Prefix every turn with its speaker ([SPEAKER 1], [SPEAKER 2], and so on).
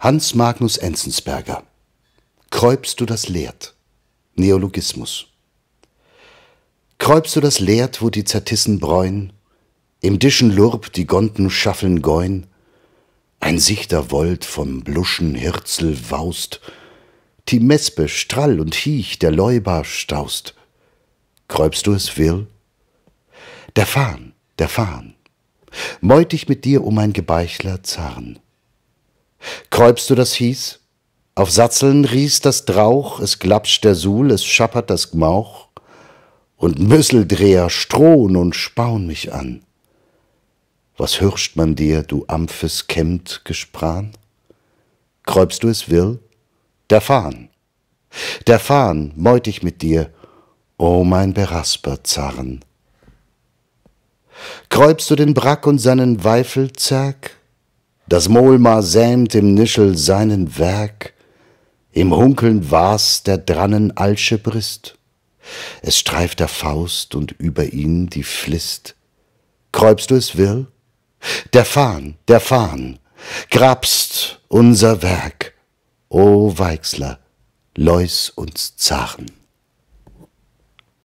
[SPEAKER 1] Hans Magnus Enzensberger. Kräubst du das Leert? Neologismus. Kräubst du das Leert, wo die Zertissen bräun, im Dischen Lurb die Gonten schaffeln gäun, ein Sichter wollt vom Bluschen Hirzel waust, die Mespe Strall und Hiech der Leubar staust. Kräubst du es will? Der Fahn, der Fahn, meut ich mit dir um ein Gebeichler Zarn Kräubst du das hieß? Auf Satzeln rießt das Drauch, es glapscht der Suhl, es schappert das Gmauch, und Müsseldreher strohn und spaun mich an. Was hirscht man dir, du Amphes kämmt Gespran? Kräubst du es will? Der Fahn. Der Fahn meut ich mit dir, o oh mein berasper Zarn. Kräubst du den Brack und seinen Weifelzerg? Das Molmar sämt im Nischel seinen Werk, im Hunkeln war's der drannen alsche Brist. Es streift der Faust und über ihn die Flist. Kräubst du es, Will? Der Fahn, der Fahn, grabst unser Werk. O Weixler, läus uns Zaren.